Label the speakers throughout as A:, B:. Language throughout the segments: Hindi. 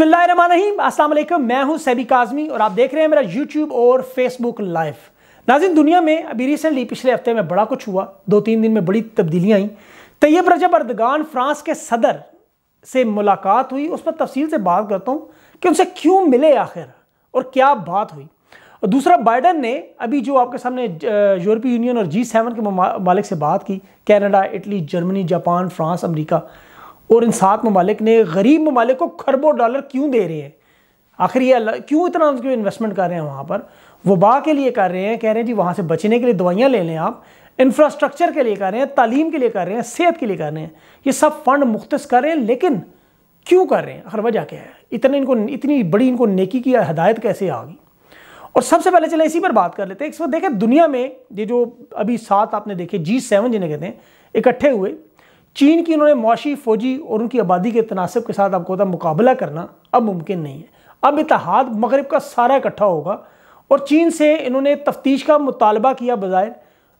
A: अस्सलाम मैं हूं सैबी काजमी और आप देख रहे हैं मेरा यूट्यूब और फेसबुक लाइव नाजिन दुनिया में अभी रिसेंटली पिछले हफ्ते में बड़ा कुछ हुआ दो तीन दिन में बड़ी तब्दीलियाँ आई तैयब तो रजब अर्दगान फ्रांस के सदर से मुलाकात हुई उस पर तफसील से बात करता हूँ कि उनसे क्यों मिले आखिर और क्या बात हुई और दूसरा बाइडन ने अभी जो आपके सामने यूरोपीय यूनियन और जी सेवन के ममालिक से बात की Canada Italy Germany Japan France अमरीका और इन सात ममालिक ने गरीब ममालिक को खरबों डॉलर क्यों दे रहे हैं आखिर ये क्यों इतना क्यों इन्वेस्टमेंट कर रहे हैं वहाँ पर वबा के लिए कर रहे हैं कह रहे हैं जी वहाँ से बचने के लिए दवाइयाँ ले लें आप इंफ्रास्ट्रक्चर के लिए कर रहे हैं तालीम के लिए कर रहे हैं सेहत के लिए कर रहे हैं ये सब फंड मुख्त कर रहे हैं लेकिन क्यों कर रहे हैं हर वजह क्या है इतने इनको इतनी बड़ी इनको नेकी की हदायत कैसे आ गई और सबसे पहले चले इसी पर बात कर लेते हैं इस वक्त देखें दुनिया में ये जो अभी सात आपने देखे जी सेवन जिन्हें कहते हैं इकट्ठे हुए चीन की इन्होंने मुआशी फौजी और उनकी आबादी के तनासब के साथ आपको होता मुकाबला करना अब मुमकिन नहीं है अब इतिहाद मगरब का सारा इकट्ठा होगा और चीन से इन्होंने तफ्तीश का मुतालबा किया बज़ाहिर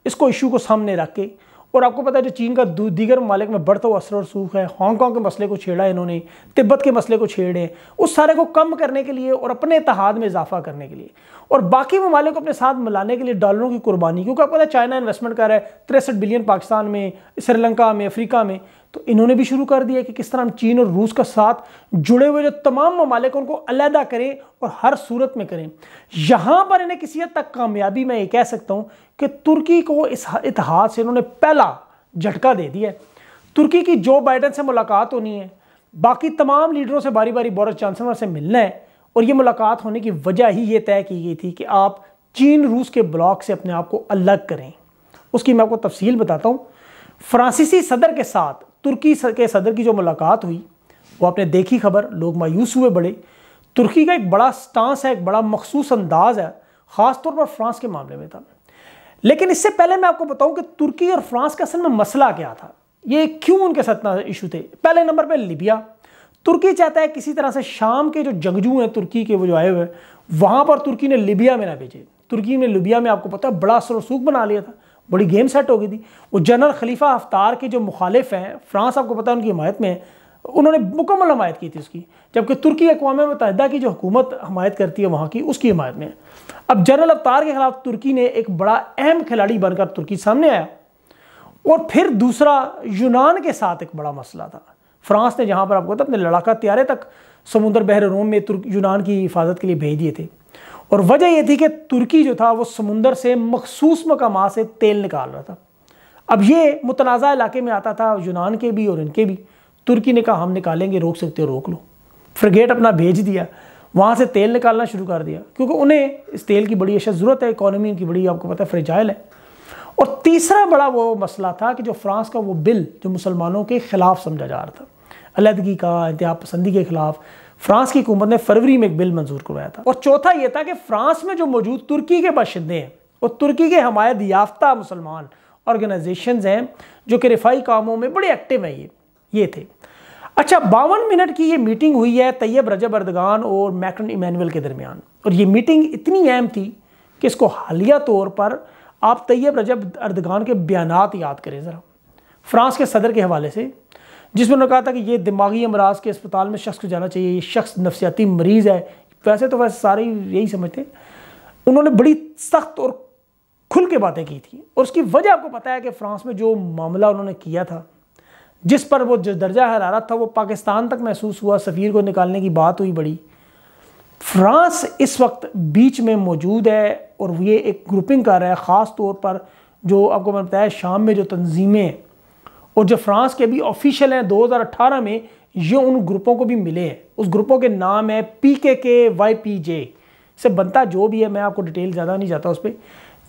A: इसको इशू को सामने रख के और आपको पता है जो चीन का दीगर ममालिक में बढ़ता हुआ असर और सूख है हांगकॉन्ग के मसले को छेड़ा है इन्होंने तिब्बत के मसले को छेड़े उस सारे को कम करने के लिए और अपने इतिहाद में इजाफा करने के लिए और बाकी ममालिक को अपने साथ मिलाने के लिए डॉलरों की कुर्बानी क्योंकि आपको पता है चाइना इन्वेस्टमेंट कर रहा है तिरसठ बिलियन पाकिस्तान में श्रीलंका में अफ्रीका में तो इन्होंने भी शुरू कर दिया कि किस तरह हम चीन और रूस का साथ जुड़े हुए जो तमाम ममालिक उनको अलहदा करें और हर सूरत में करें यहाँ पर इन्हें किसी हद तक कामयाबी मैं ये कह सकता हूँ कि तुर्की को इस इतिहास से इन्होंने पहला झटका दे दिया तुर्की की जो बाइडन से मुलाकात होनी है बाकी तमाम लीडरों से बारी बारी बोरस चांसलर से मिलना है और ये मुलाकात होने की वजह ही ये तय की गई थी कि आप चीन रूस के ब्लॉक से अपने आप को अलग करें उसकी मैं आपको तफसील बताता हूँ फ्रांसीसी सदर के साथ तुर्की के सदर की जो मुलाकात हुई वो आपने देखी खबर लोग मायूस हुए बड़े तुर्की का एक बड़ा स्टांस है एक बड़ा मखसूस अंदाज है ख़ासतौर पर फ्रांस के मामले में था लेकिन इससे पहले मैं आपको बताऊं कि तुर्की और फ्रांस का असल में मसला क्या था ये क्यों उनके सतना इशू थे पहले नंबर पर लिबिया तुर्की चाहता है किसी तरह से शाम के जो जंगजू हैं तुर्की के वो जो आए हुए वहाँ पर तुर्की ने लिबिया में ना भेजे तुर्की ने लिबिया में आपको पता है बड़ा सरसूख बना लिया था बड़ी गेम सेट हो गई थी वो जनरल खलीफा अफ्तार के जो मुखालिफ हैं फ्रांस आपको पता है उनकी हमायत में है उन्होंने मुकम्मल हमायत की थी उसकी जबकि तुर्की अकवा मुतहदा की जो हुकूमत हमायत करती है वहाँ की उसकी हमायत में अब जनरल अफ्तार के खिलाफ तुर्की ने एक बड़ा अहम खिलाड़ी बनकर तुर्की सामने आया और फिर दूसरा यूनान के साथ एक बड़ा मसला था फ्रांस ने जहाँ पर आपको पता अपने लड़ाका त्यारे तक समुंदर बहर रोम में यूनान की हिफाजत के लिए भेज दिए थे और वजह यह थी कि तुर्की जो था वो समुंदर से मखसूस मकाम से तेल निकाल रहा था अब ये मुतनाज़ा इलाके में आता था यूनान के भी और इनके भी तुर्की ने कहा हम निकालेंगे रोक सकते हो रोक लो फ्रिगेट अपना भेज दिया वहाँ से तेल निकालना शुरू कर दिया क्योंकि उन्हें इस तेल की बड़ी अशद ज़रूरत है इकानमी इनकी बड़ी आपको पता है फ्रेजाइल है और तीसरा बड़ा वो मसला था कि जो फ्रांस का वो बिल जो मुसलमानों के ख़िलाफ़ समझा जा रहा था अलहदगी का इंतहा पसंदी के ख़िलाफ़ फ्रांस की हुकूमत ने फरवरी में एक बिल मंजूर करवाया था और चौथा यह था कि फ्रांस में जो मौजूद तुर्की के बाशिंदे हैं और तुर्की के हमायत याफ्ता मुसलमान ऑर्गेनाइजेशन हैं जो कि रिफाई कामों में बड़े एक्टिव हैं ये ये थे अच्छा बावन मिनट की ये मीटिंग हुई है तैयब रजब अर्दगान और मैक्रन इमानुअल के दरमियान और ये मीटिंग इतनी अहम थी कि इसको हालिया तौर पर आप तैयब रजब अर्दगान के बयान याद करें ज़रा फ्रांस के सदर के हवाले से जिसमें उन्होंने कहा था कि ये दिमागी अमराज के अस्पताल में शख्स को जाना चाहिए ये शख्स नफसियाती मरीज़ है वैसे तो वैसे सारे यही समझते हैं उन्होंने बड़ी सख्त और खुल के बातें की थी और उसकी वजह आपको पता है कि फ्रांस में जो मामला उन्होंने किया था जिस पर वो जो दर्जा हरारत था वो पाकिस्तान तक महसूस हुआ सफ़ीर को निकालने की बात हुई बड़ी फ्रांस इस वक्त बीच में मौजूद है और ये एक ग्रुपिंग कर रहा है ख़ास तौर पर जो आपको मैंने बताया शाम में जो तंजीमें और जो फ्रांस के भी ऑफिशियल हैं 2018 में ये उन ग्रुपों को भी मिले हैं उस ग्रुपों के नाम है पी के के वाई पी जे से बनता जो भी है मैं आपको डिटेल ज़्यादा नहीं जाता उस पर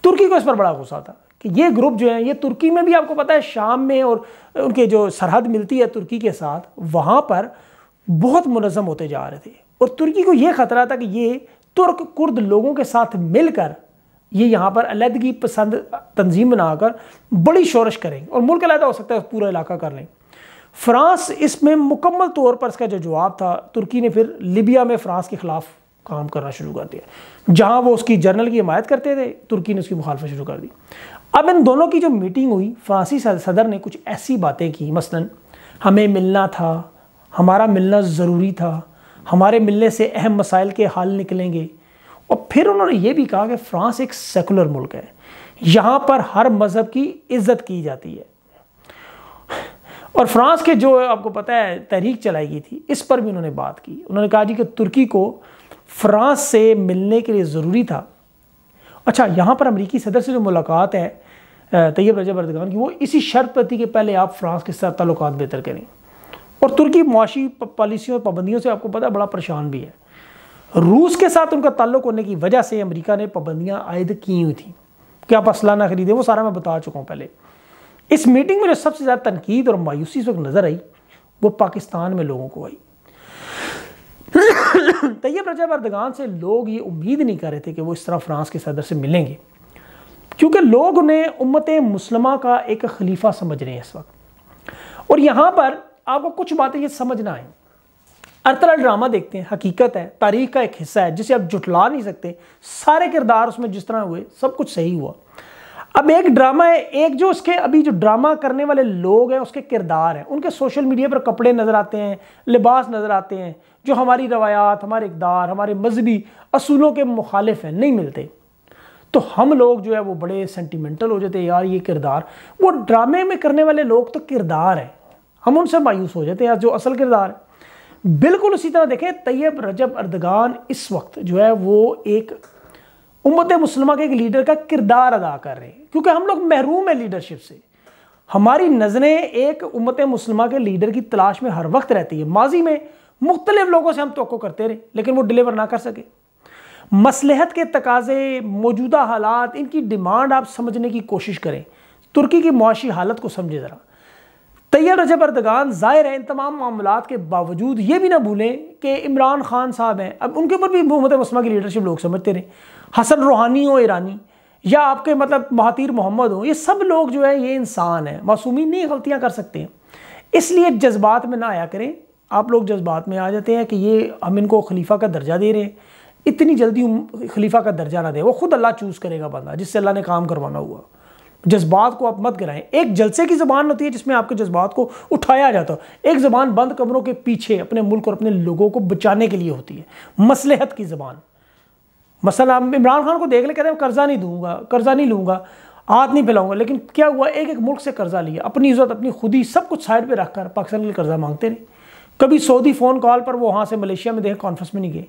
A: तुर्की को इस पर बड़ा गुस्सा था कि ये ग्रुप जो है ये तुर्की में भी आपको पता है शाम में और उनके जो सरहद मिलती है तुर्की के साथ वहाँ पर बहुत मुनज़म होते जा रहे थे और तुर्की को ये ख़तरा था कि ये तुर्क कुर्द लोगों के साथ मिलकर ये यहाँ पर अलीहदगी पसंद तंजीम बनाकर बड़ी शोरश करेंगे और मुल्क अलहदा हो सकता है पूरा इलाका कर लें फ्रांस इसमें मुकम्मल तौर पर इसका जो जवाब था तुर्की ने फिर लिबिया में फ्रांस के ख़िलाफ़ काम करना शुरू कर दिया जहाँ वो उसकी जर्नल की हिमायत करते थे तुर्की ने उसकी मुखालफत शुरू कर दी अब इन दोनों की जो मीटिंग हुई फ्रांसी सदर ने कुछ ऐसी बातें की मसलन हमें मिलना था हमारा मिलना ज़रूरी था हमारे मिलने से अहम मसाइल के हल निकलेंगे और फिर उन्होंने ये भी कहा कि फ्रांस एक सेकुलर मुल्क है यहाँ पर हर मज़हब की इज्जत की जाती है और फ्रांस के जो आपको पता है तहरीक चलाई गई थी इस पर भी उन्होंने बात की उन्होंने कहा जी कि तुर्की को फ्रांस से मिलने के लिए ज़रूरी था अच्छा यहाँ पर अमरीकी सदर से जो मुलाकात है तैयब रजब अर्दगान की वो इसी शर्त पर थी कि पहले आप फ्रांस के साथ तल्लत बेहतर करें और तुर्की मुआशी पॉलिसियों और पाबंदियों से आपको पता बड़ा परेशान भी है रूस के साथ उनका ताल्लुक होने की वजह से अमेरिका ने पाबंदियां आयद की हुई थी कि आप असला ना खरीदे वो सारा मैं बता चुका हूँ पहले इस मीटिंग में जो सबसे ज़्यादा तनकीद और मायूसी इस वक्त नज़र आई वो पाकिस्तान में लोगों को आई तैयब रजा बर्दगान से लोग ये उम्मीद नहीं कर रहे थे कि वो इस तरह फ्रांस के सदर से मिलेंगे क्योंकि लोग उन्हें उम्मत मुसलमा का एक खलीफा समझ रहे हैं इस वक्त और यहाँ पर आपको कुछ बातें ये समझना आएंगी अर्थला ड्रामा देखते हैं हकीकत है तारीख का एक हिस्सा है जिसे आप जुटला नहीं सकते सारे किरदार उसमें जिस तरह हुए सब कुछ सही हुआ अब एक ड्रामा है एक जो उसके अभी जो ड्रामा करने वाले लोग हैं उसके किरदार हैं उनके सोशल मीडिया पर कपड़े नज़र आते हैं लिबास नज़र आते हैं जो हमारी रवायात हमारे इकदार हमारे मजहबी असूलों के मुखालिफ हैं नहीं मिलते तो हम लोग जो है वो बड़े सेंटिमेंटल हो जाते हैं यार ये किरदार वो ड्रामे में करने वाले लोग तो किरदार हैं हम उनसे मायूस हो जाते हैं यार जो असल किरदार है बिल्कुल उसी तरह देखें तैयब रजब अर्दगान इस वक्त जो है वो एक उम्मत मुसलमा के एक लीडर का किरदार अदा कर रहे हैं क्योंकि हम लोग महरूम है लीडरशिप से हमारी नज़रें एक उम्मत मुसलमा के लीडर की तलाश में हर वक्त रहती है माजी में मुख्तलिफ लोगों से हम तो करते रहे लेकिन वो डिलीवर ना कर सके मसलहत के तकाजे मौजूदा हालात इनकी डिमांड आप समझने की कोशिश करें तुर्की की मुआशी हालत को समझे ज़रा तैयार रजब अर्दगान ज़ाहिर है इन तमाम मामलों के बावजूद ये भी ना भूलें कि इमरान खान साहब हैं अब उनके ऊपर भी मोहम्मद मसमा की लीडरशिप लोग समझते रहे हसन रूहानी हो ईरानी या आपके मतलब महातिर मोहम्मद हो ये सब लोग जो है ये इंसान हैं मासूमी नहीं गलतियाँ कर सकते हैं इसलिए जज्बात में ना आया करें आप लोग जज्बात में आ जाते हैं कि ये हम इनको खलीफा का दर्जा दे रहे हैं इतनी जल्दी खलीफा का दर्जा ना दें वो ख़ुद अल्लाह चूज़ करेगा बंदा जिससे अल्लाह ने काम करवाना हुआ जज्बात को आप मत गिराएं एक जलसे की ज़बान होती है जिसमें आपके जज्बात को उठाया जाता है एक ज़बान बंद कमरों के पीछे अपने मुल्क और अपने लोगों को बचाने के लिए होती है मसलहत की ज़बान मसला इमरान खान को देख ले कहते हैं कर्ज़ा नहीं दूंगा कर्ज़ा नहीं लूँगा हाथ नहीं फैलाऊंगा लेकिन क्या हुआ एक एक मुल्क से कर्ज़ा लिया अपनी इज्जत अपनी खुदी सब कुछ साइड पर रखकर पाकिस्तान के लिए कर्ज़ा मांगते रहे कभी सऊदी फ़ोन कॉल पर वो वहाँ से मलेशिया में देखे कॉन्फ्रेंस में नहीं गए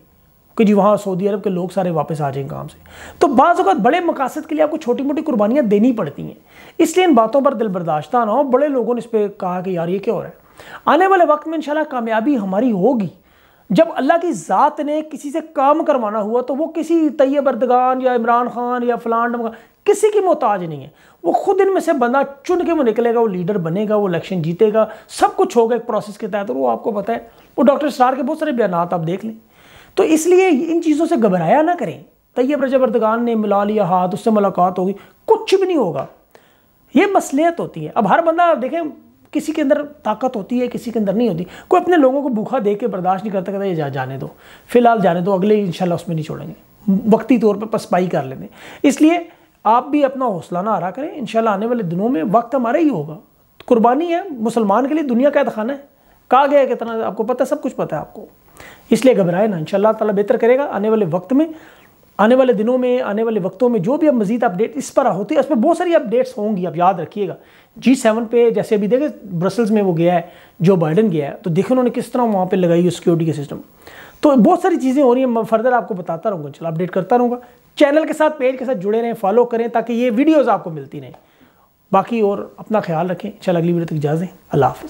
A: कि जी वहाँ सऊदी अरब के लोग सारे वापस आ जाएं काम से तो बाज़त बड़े मकासद के लिए आपको छोटी मोटी कुर्बानियाँ देनी पड़ती हैं इसलिए इन बातों पर दिल बर्दाश्त ना हो बड़े लोगों ने इस पर कहा कि यार ये क्या हो रहा है आने वाले वक्त में इंशाल्लाह कामयाबी हमारी होगी जब अल्लाह की ज़ात ने किसी से काम करवाना हुआ तो वो किसी तैयब बरदगान या इमरान खान या फलान किसी की मोहताज नहीं है वो खुद इनमें से बंदा चुन के वो निकलेगा वो लीडर बनेगा वो इलेक्शन जीतेगा सब कुछ होगा एक प्रोसेस के तहत और वो आपको पता है वो डॉक्टर स्टार के बहुत सारे बयान आप देख लें तो इसलिए इन चीज़ों से घबराया ना करें तैयब रजब अरदगान ने मिला लिया हाथ उससे मुलाकात होगी कुछ भी नहीं होगा ये मसलियत होती है अब हर बंदा देखें किसी के अंदर ताकत होती है किसी के अंदर नहीं होती कोई अपने लोगों को भूखा देख के बर्दाश्त नहीं करता कहता ये जा, जाने दो फिलहाल जाने दो अगले शाला उसमें नहीं छोड़ेंगे वक्ती तौर पर पसपाई कर लेंगे इसलिए आप भी अपना हौसला ना हरा करें शाला आने वाले दिनों में वक्त हमारा ही होगा कुर्बानी है मुसलमान के लिए दुनिया का खाना है कहा गया है कितना आपको पता है सब कुछ पता है आपको इसलिए घबराए ना इनशाला तला बेहतर करेगा आने वाले वक्त में आने वाले दिनों में आने वाले वक्तों में जो भी अब मजीद अपडेट इस पर होती है उसमें बहुत सारी अपडेट्स होंगी आप याद रखिएगा जी सेवन पे जैसे अभी देखें ब्रसल्स में वो गया है जो बाइडन गया है तो देखें उन्होंने किस तरह वहाँ पर लगाई है सिक्योरिटी का सिस्टम तो बहुत सारी चीज़ें हो रही हैं मैं फर्दर आपको बताता रहूँगा चलो अपडेट करता रहूँगा चैनल के साथ पेज के साथ जुड़े रहें फॉलो करें ताकि ये वीडियोज़ आपको मिलती रहें बाकी और अपना ख्याल रखें चल अगली वीडियो तक इजाज़ें अल्लाह हाफ़